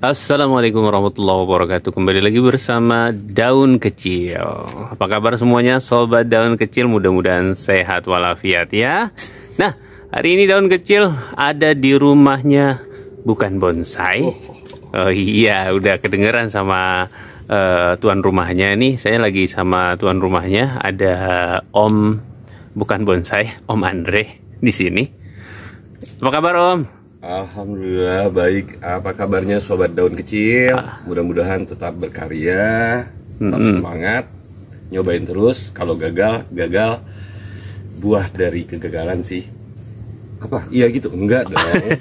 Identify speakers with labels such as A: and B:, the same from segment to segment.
A: Assalamualaikum warahmatullahi wabarakatuh Kembali lagi bersama Daun Kecil Apa kabar semuanya Sobat Daun Kecil Mudah-mudahan sehat walafiat ya Nah hari ini Daun Kecil ada di rumahnya Bukan bonsai Oh iya udah kedengeran sama uh, tuan rumahnya nih Saya lagi sama tuan rumahnya Ada Om Bukan bonsai Om Andre di sini
B: Apa kabar Om? Alhamdulillah baik. Apa kabarnya sobat daun kecil? Ah. Mudah-mudahan tetap berkarya, tetap mm -hmm. semangat, nyobain terus. Kalau gagal, gagal. Buah dari kegagalan sih. Apa? Iya gitu. Enggak dong.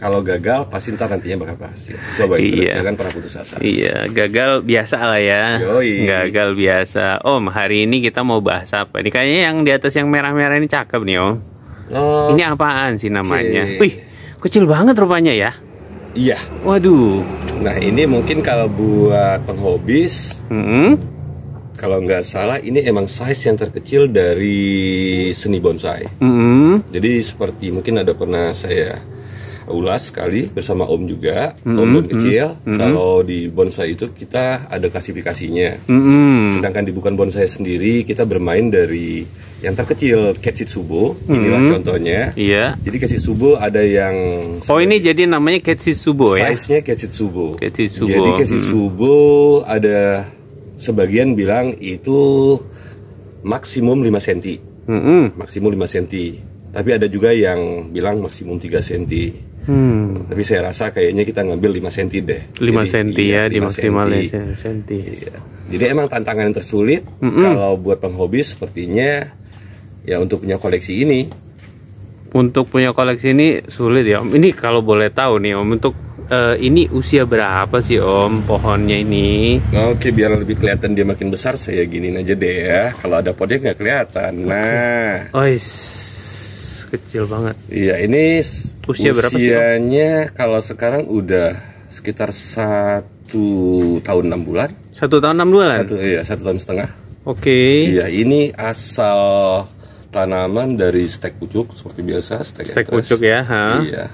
B: Kalau gagal pasti ntar nantinya bakal berhasil. Coba iya. terus jangan pernah putus asa.
A: Iya, gagal biasa lah ya. Yoi. Gagal biasa. Om, hari ini kita mau bahas apa? Ini kayaknya yang di atas yang merah-merah ini cakep nih, Om. Oh. Ini apaan sih namanya? Okay. Wih, Kecil banget rupanya ya?
B: Iya. Waduh. Nah ini mungkin kalau buat penghobis. Mm -hmm. Kalau nggak salah ini emang size yang terkecil dari seni bonsai. Mm -hmm. Jadi seperti mungkin ada pernah saya ulas sekali bersama Om juga, mm-hmm. Om kecil. Mm-hmm. Kalau di bonsai itu kita ada klasifikasinya. Mm-hmm. Sedangkan di bukan bonsai sendiri kita bermain dari yang terkecil Ketsitsubo, inilah mm-hmm. contohnya. Iya. Jadi Ketsitsubo ada yang Oh, ini jadi namanya Ketsitsubo ya. Size-nya Ketsitsubo. Ketsitsubo. Jadi Ketsitsubo mm-hmm. ada sebagian bilang itu maksimum 5 cm. Mm -hmm. Maksimum 5 cm. Tapi ada juga yang bilang maksimum 3 cm. Hmm. Tapi saya rasa kayaknya kita ngambil 5 cm deh. 5 cm iya, ya, di dimaksimalnya
A: cm. Iya.
B: Jadi emang tantangan yang tersulit mm -mm. kalau buat penghobi sepertinya ya untuk punya koleksi ini.
A: Untuk punya koleksi ini sulit ya Om. Ini kalau boleh tahu nih Om untuk uh, ini usia berapa sih Om pohonnya ini?
B: Oke, biar lebih kelihatan dia makin besar saya gini aja deh ya. Kalau ada podnya nggak kelihatan. Nah. Ois
A: kecil banget.
B: Iya, ini usia berapa sih? Usianya kalau sekarang udah sekitar satu tahun enam bulan. Satu tahun enam bulan? Satu, iya, satu tahun setengah. Oke. Okay. Iya, ini asal tanaman dari stek pucuk seperti biasa. Stek, stek pucuk ya. Ha? Iya.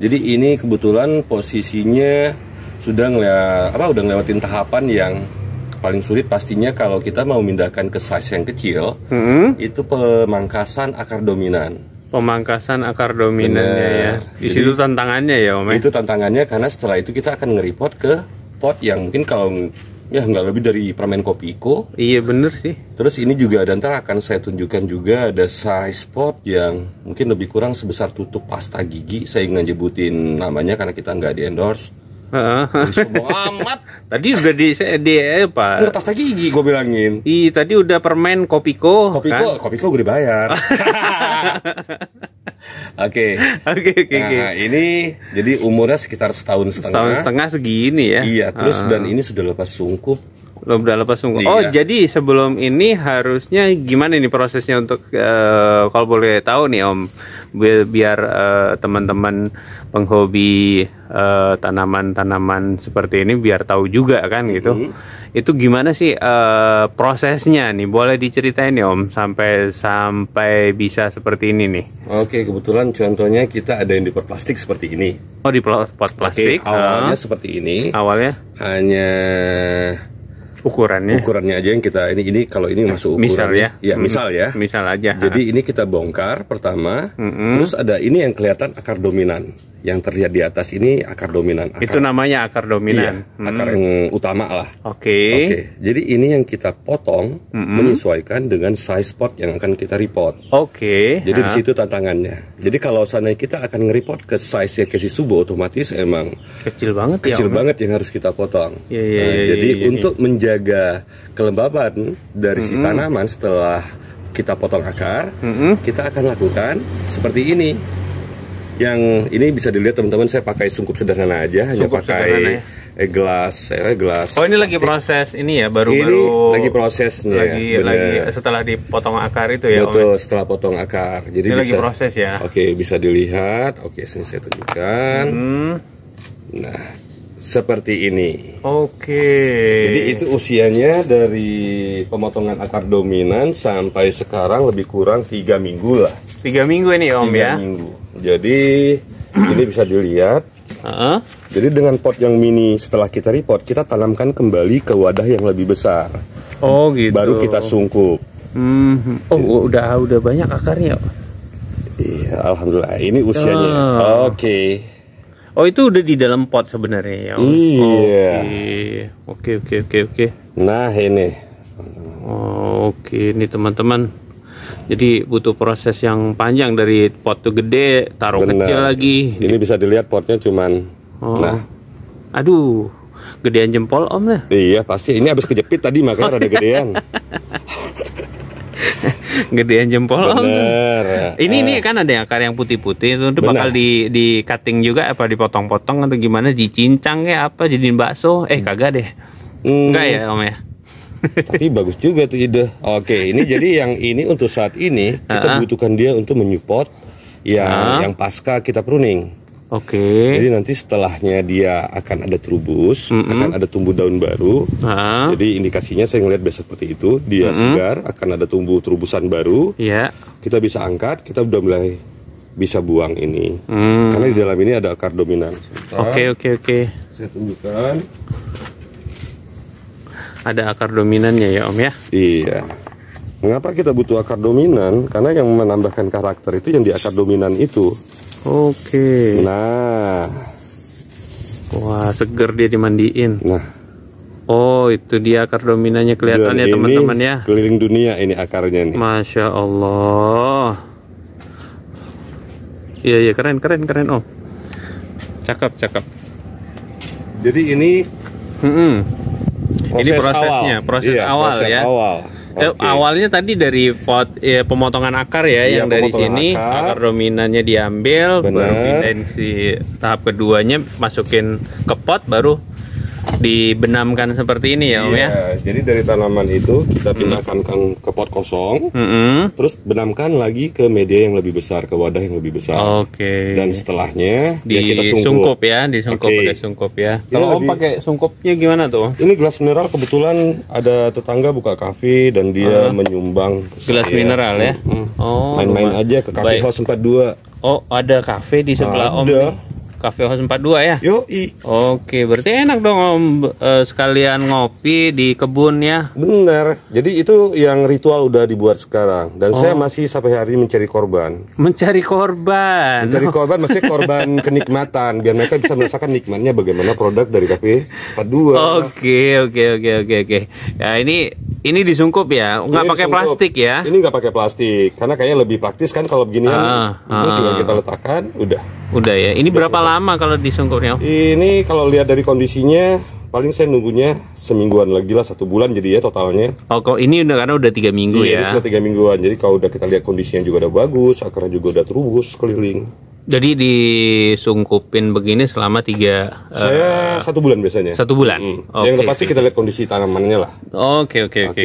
B: Jadi ini kebetulan posisinya sudah ngeliat, apa udah ngelewatin tahapan yang paling sulit pastinya kalau kita mau mindahkan ke size yang kecil mm -hmm. itu pemangkasan akar dominan
A: pemangkasan akar dominannya Bener. ya. Di Jadi, situ tantangannya ya, Om. Ya? Itu
B: tantangannya karena setelah itu kita akan nge-report ke pot yang mungkin kalau ya nggak lebih dari permen kopiko. Iya bener sih. Terus ini juga dan ntar akan saya tunjukkan juga ada size pot yang mungkin lebih kurang sebesar tutup pasta gigi. Saya nggak nyebutin namanya karena kita nggak di endorse. Uh -huh. Sombong amat. Tadi udah di di apa? Udah pas lagi gigi gue bilangin.
A: I tadi udah permen kopiko. Kopiko, kan?
B: kopiko gue dibayar.
A: Oke. Oke oke oke. Nah,
B: ini jadi umurnya sekitar setahun
A: setengah. Setahun setengah segini ya. Iya, terus uh. dan
B: ini sudah lepas sungkup.
A: Udah lepas sungkup. Oh, iya. Oh, jadi sebelum ini harusnya gimana ini prosesnya untuk uh, kalau boleh tahu nih Om biar, teman eh, teman-teman penghobi tanaman eh, tanaman-tanaman seperti ini biar tahu juga kan gitu. Mm -hmm. Itu gimana sih uh, prosesnya nih? Boleh diceritain ya Om sampai sampai bisa seperti ini nih.
B: Oke, kebetulan contohnya kita ada yang di pot plastik seperti ini. Oh, di pot plastik. Oke, awalnya uh. seperti ini. Awalnya hanya ukurannya ukurannya aja yang kita ini ini kalau ini masuk ukuran misal ya ya misal hmm. ya misal aja jadi ini kita bongkar pertama -hmm. terus ada ini yang kelihatan akar dominan yang terlihat di atas ini akar dominan. Akar, itu namanya akar dominan. Iya, hmm. akar yang utama lah. Oke. Okay. Oke. Okay. Jadi ini yang kita potong mm -hmm. menyesuaikan dengan size pot yang akan kita report.
A: Oke. Okay. Jadi di situ
B: tantangannya. Jadi kalau seandainya kita akan report ke size yang ke si subo otomatis emang kecil banget kecil ya. Kecil ya? banget yang harus kita potong. Iya, iya, nah, iya, jadi iya, iya, iya. untuk menjaga kelembaban dari mm -hmm. si tanaman setelah kita potong akar, mm -hmm. kita akan lakukan seperti ini yang ini bisa dilihat teman-teman saya pakai sungkup sederhana aja sungkup hanya pakai ya? eh, gelas eh gelas oh
A: ini plastik. lagi proses ini ya baru baru ini lagi
B: prosesnya lagi bener. lagi
A: setelah dipotong akar itu ya betul
B: Om. Ya? setelah potong akar jadi ini bisa, lagi proses ya oke okay, bisa dilihat oke okay, saya tunjukkan hmm. nah seperti ini.
A: Oke. Okay. Jadi itu
B: usianya dari pemotongan akar dominan sampai sekarang lebih kurang tiga minggu lah.
A: Tiga minggu ini om 3 ya?
B: minggu. Jadi ini bisa dilihat. Uh -huh. Jadi dengan pot yang mini setelah kita repot kita tanamkan kembali ke wadah yang lebih besar. Oh gitu. Baru kita sungkup.
A: Hmm. Oh Jadi, gitu. udah udah banyak akarnya.
B: Iya, alhamdulillah. Ini usianya. Oh.
A: Oke. Okay. Oh itu udah di dalam pot sebenarnya ya. Oh, iya. Oke oke oke oke. Nah ini. Oh, oke ini teman-teman. Jadi butuh proses yang panjang dari pot
B: tuh gede, taruh Bener. kecil lagi. Ini bisa dilihat potnya cuman. Oh. Nah. Aduh, gedean jempol om ya. Iya pasti. Ini habis kejepit tadi makanya oh. gedean. gedean jempol Bener. ini ini eh. kan ada yang akar
A: yang putih-putih itu -putih, bakal di di cutting juga apa dipotong-potong atau gimana dicincang ya
B: apa jadiin bakso eh hmm. kagak deh hmm. enggak ya om ya tapi bagus juga tuh ide. Oke, ini jadi yang ini untuk saat ini kita uh -huh. butuhkan dia untuk menyupport yang uh -huh. yang pasca kita pruning. Oke. Okay. Jadi nanti setelahnya dia akan ada terubus, mm -hmm. akan ada tumbuh daun baru. Ha. Ah. Jadi indikasinya saya ngelihat biasa seperti itu, dia mm -hmm. segar, akan ada tumbuh terubusan baru. Iya. Yeah. Kita bisa angkat, kita udah mulai bisa buang ini. Mm. Karena di dalam ini ada akar dominan. Oke,
A: oke, oke. Saya
B: tunjukkan. Ada akar dominannya ya, Om ya? Iya. Mengapa kita butuh akar dominan? Karena yang menambahkan karakter itu yang di akar dominan itu. Oke. Nah. Wah, seger
A: dia dimandiin. Nah. Oh, itu dia akar dominannya kelihatan ya teman-teman ya.
B: Keliling dunia ini akarnya
A: nih. Masya Allah. Iya iya keren keren keren Oh.
B: Cakep cakep. Jadi ini. Mm -hmm. Proses ini prosesnya awal. proses iya, awal proses ya. Awal.
A: Okay. Eh, awalnya tadi dari pot ya, pemotongan akar ya iya, yang dari sini akar, akar dominannya diambil Bener. baru pindahin si tahap keduanya masukin ke pot baru dibenamkan seperti ini ya Om ya? iya,
B: ya. Jadi dari tanaman itu kita pindahkan mm. ke pot kosong, mm -hmm. terus benamkan lagi ke media yang lebih besar, ke wadah yang lebih besar.
A: Oke. Okay. Dan setelahnya di ya kita sungkup. sungkup ya, disungkup okay. pakai sungkup ya. Kalau Om pakai
B: sungkupnya gimana tuh? Ini gelas mineral kebetulan ada tetangga buka kafe dan dia uh. menyumbang gelas saya. mineral ya. Oh. Main-main aja ke kafe sempat dua
A: Oh, ada kafe di sebelah ada. Om. Ada. Cafe Empat 42 ya? Yo, Oke, berarti enak dong Om eh, sekalian ngopi di kebun ya.
B: Bener. Jadi itu yang ritual udah dibuat sekarang dan saya oh. masih sampai hari ini mencari korban. Mencari korban. Mencari korban maksudnya korban kenikmatan biar mereka bisa merasakan nikmatnya bagaimana produk dari Cafe 42.
A: Oke, oke, oke, oke, oke. Ya ini ini disungkup ya, nggak pakai plastik
B: ya? Ini nggak pakai plastik, karena kayaknya lebih praktis kan kalau begini. Ah, ini ah, ah, tinggal kita letakkan, udah. Udah ya. Ini udah berapa sungkup. lama kalau disungkupnya? Ini kalau lihat dari kondisinya, paling saya nunggunya semingguan lagi lah satu bulan jadi ya totalnya. Oh kalau ini udah
A: karena udah tiga minggu iya, ya? Iya, sudah
B: tiga mingguan. Jadi kalau udah kita lihat kondisinya juga udah bagus, akarnya juga udah terubus keliling.
A: Jadi disungkupin begini selama tiga. Saya
B: uh, satu bulan biasanya. Satu bulan. Hmm. Okay, yang pasti kita lihat kondisi tanamannya lah. Oke oke oke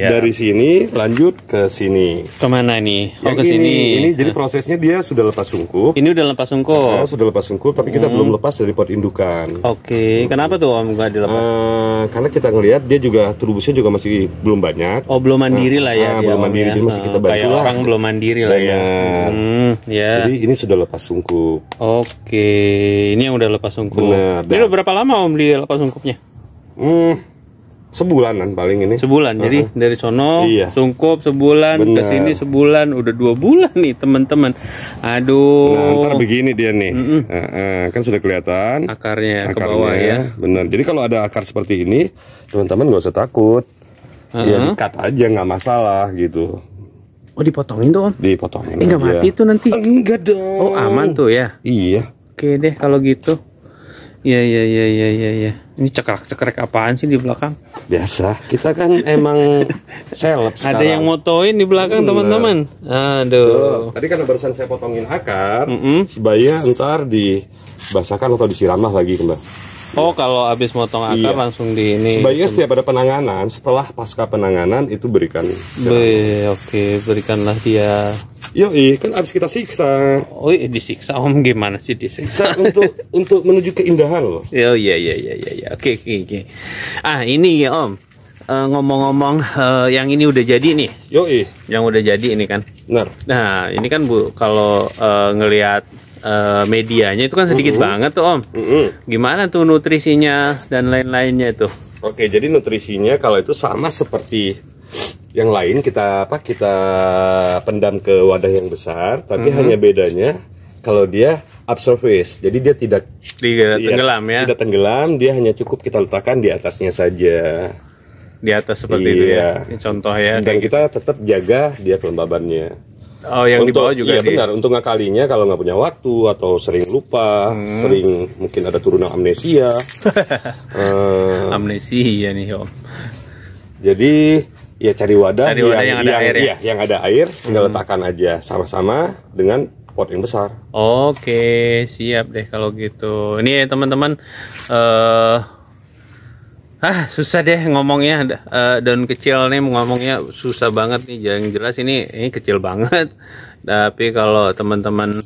B: Dari sini lanjut ke sini. Kemana nih? Oh ke ini, sini. Ini jadi prosesnya dia sudah lepas sungkup. Ini udah lepas sungkup. Nah, sudah lepas sungkup, tapi kita hmm. belum lepas dari pot indukan. Oke. Okay. Hmm. Kenapa tuh om nggak dilepas? Uh, karena kita ngelihat dia juga trubusnya juga masih belum banyak. Oh belum mandiri nah, lah ya. Nah, belum mandiri, ya. jadi masih kita bantu. Kayak orang belum
A: mandiri lah ya. Hmm, ya. Jadi
B: ini sudah lepas lepas sungkup.
A: Oke, ini yang udah lepas sungkup. Benar.
B: ini udah berapa lama Om dia lepas sungkupnya? Hmm, sebulanan paling ini. Sebulan. Uh -huh. Jadi dari
A: sono iya. sungkup sebulan ke sini sebulan, udah dua bulan nih teman-teman.
B: Aduh. Nah, ntar begini dia nih. Mm -mm. Uh, uh, kan sudah kelihatan akarnya, akarnya ke bawah ya. Benar. Jadi kalau ada akar seperti ini, teman-teman gak usah takut. Uh -huh. Ya dikat aja nggak masalah gitu
A: Oh dipotongin tuh
B: om? Dipotongin. Enggak eh, mati
A: tuh nanti? Enggak dong. Oh aman
B: tuh ya? Iya. Oke deh kalau gitu. Iya iya iya iya
A: iya. Ya. Ini cekrek-cekrek apaan sih di belakang? Biasa. Kita kan emang
B: seleb sekarang. Ada yang motoin di belakang iya. teman-teman. Aduh. So, tadi kan barusan saya potongin akar. Mm -mm. Sebaya ntar dibasahkan atau disiramah lagi kembali. Oh, kalau habis motong akar iya. langsung di ini. Sebaiknya setiap ada penanganan, setelah pasca penanganan itu berikan.
A: Be, oke, berikanlah dia.
B: Yo, kan habis kita siksa.
A: Oh, iya, disiksa om gimana sih disiksa?
B: untuk untuk menuju keindahan loh.
A: Yo, iya iya iya iya. iya. Oke, oke oke. Ah, ini ya om eh, ngomong-ngomong uh, uh, yang ini udah jadi nih. Yoi. Yang udah jadi ini kan. Benar. Nah, ini kan Bu kalau uh, ngelihat uh, medianya itu kan sedikit mm -hmm. banget tuh om. Mm -hmm. Gimana tuh nutrisinya
B: dan lain-lainnya itu? Oke, jadi nutrisinya kalau itu sama seperti yang lain kita apa kita pendam ke wadah yang besar, tapi mm -hmm. hanya bedanya kalau dia subsurface jadi dia tidak tidak dia, eh, iya, tenggelam ya. Tidak tenggelam, dia hanya cukup kita letakkan di atasnya saja di atas seperti iya. itu ya. Iya. Contoh ya. Dan kita tetap jaga dia kelembabannya. Oh, yang untuk, bawah juga. Iya di... Ya? benar. Untuk ngakalinya kalau nggak punya waktu atau sering lupa, hmm. sering mungkin ada turunan amnesia. uh, amnesia nih om. Jadi ya cari wadah, cari wadah yang, yang, ada yang, air ya? Iya, yang ada air, tinggal hmm. letakkan aja sama-sama dengan pot yang besar.
A: Oke, siap deh kalau gitu. Ini teman-teman. Uh, ah susah deh ngomongnya uh, daun kecil nih ngomongnya susah banget nih yang jelas ini ini kecil banget tapi kalau teman-teman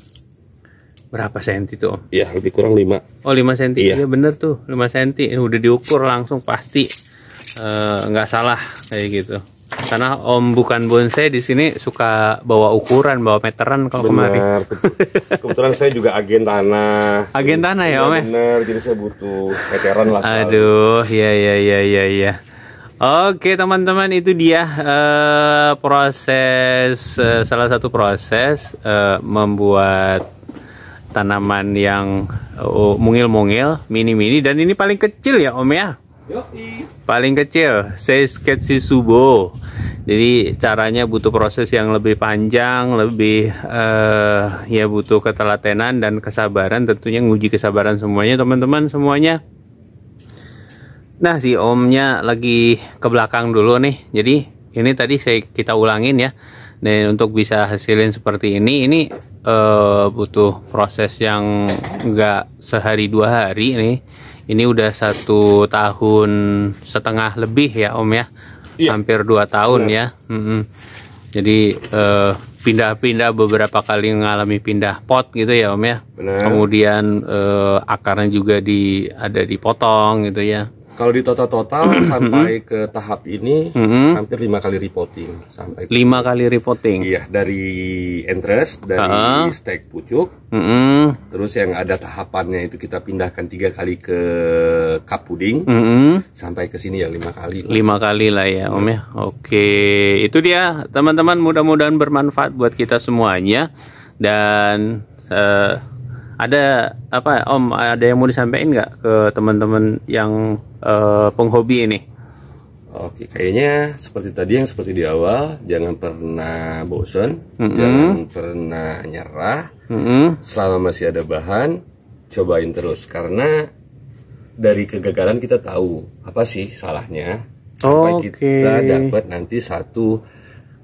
A: berapa senti tuh ya lebih
B: kurang 5
A: oh 5 senti iya ya, bener tuh 5 senti udah diukur langsung pasti eh, nggak uh, salah kayak gitu karena Om bukan bonsai di sini suka bawa ukuran, bawa meteran kalau kemari.
B: Kebetulan saya juga agen tanah. Agen tanah ya, iya, Om? Ya? Bener, jadi saya butuh meteran lah. Aduh,
A: ya ya ya ya ya. Oke teman-teman itu dia uh, proses uh, salah satu proses uh, membuat tanaman yang mungil-mungil mini-mini dan ini paling kecil ya Om ya. Paling kecil, saya sketsi subo. Jadi caranya butuh proses yang lebih panjang, lebih uh, ya butuh ketelatenan dan kesabaran. Tentunya nguji kesabaran semuanya, teman-teman semuanya. Nah si omnya lagi ke belakang dulu nih. Jadi ini tadi saya kita ulangin ya. Dan untuk bisa hasilin seperti ini, ini uh, butuh proses yang nggak sehari dua hari nih ini udah satu tahun setengah lebih ya Om ya, iya. hampir dua tahun iya. ya. Mm -hmm. Jadi eh, pindah-pindah beberapa kali mengalami pindah pot gitu ya Om ya. Benar. Kemudian eh, akarnya juga di ada dipotong
B: gitu ya. Kalau di total total mm-hmm. sampai ke tahap ini mm-hmm. hampir lima kali reporting sampai lima kali reporting. Iya dari interest dari uh -huh. stake pucuk, uh mm-hmm. -huh. terus yang ada tahapannya itu kita pindahkan tiga kali ke cup puding uh -huh. sampai ke sini ya lima kali. Lima
A: kali lah ya Om ya. Oke itu dia teman-teman mudah-mudahan bermanfaat buat kita semuanya dan. Uh, ada apa Om ada yang mau disampaikan nggak ke teman-teman
B: yang uh, penghobi ini? Oke, kayaknya seperti tadi yang seperti di awal, jangan pernah bosan, mm-hmm. jangan pernah nyerah. Mm-hmm. Selama masih ada bahan, cobain terus karena dari kegagalan kita tahu apa sih salahnya sampai oh, okay. kita dapat nanti satu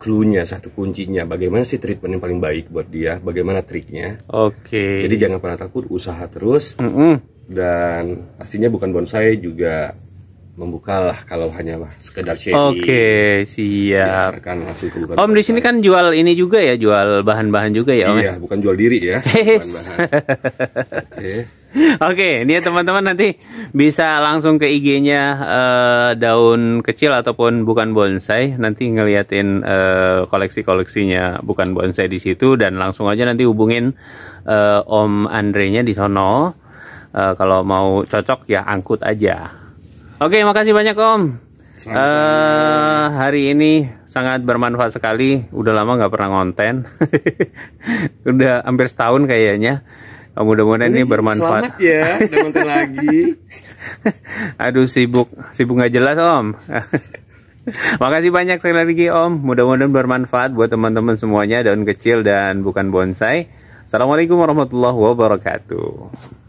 B: clue satu kuncinya. Bagaimana sih treatment yang paling baik buat dia? Bagaimana triknya? Oke. Okay. Jadi jangan pernah takut, usaha terus. Mm -hmm. Dan pastinya bukan bonsai juga membukalah kalau hanya sekedar sharing Oke,
A: okay, siap.
B: langsung ke
A: Om di sini kan jual ini juga ya, jual bahan-bahan juga ya, Om. Ya? Iya, bukan jual diri ya. bahan-bahan. Oke, ini ya teman-teman nanti bisa langsung ke IG-nya uh, eh, daun kecil ataupun bukan bonsai. Nanti ngeliatin uh, koleksi-koleksinya bukan bonsai di situ dan langsung aja nanti hubungin uh, Om Andre-nya di sono. Uh, kalau mau cocok ya angkut aja. Oke, okay, makasih banyak Om. Uh, hari ini sangat bermanfaat sekali. Udah lama nggak pernah ngonten. Udah hampir setahun kayaknya. Oh, mudah-mudahan ini bermanfaat. Selamat
B: ya, nonton lagi.
A: Aduh sibuk, sibuk nggak jelas Om. Makasih banyak sekali lagi Om. Mudah-mudahan bermanfaat buat teman-teman semuanya daun kecil dan bukan bonsai. Assalamualaikum warahmatullahi wabarakatuh.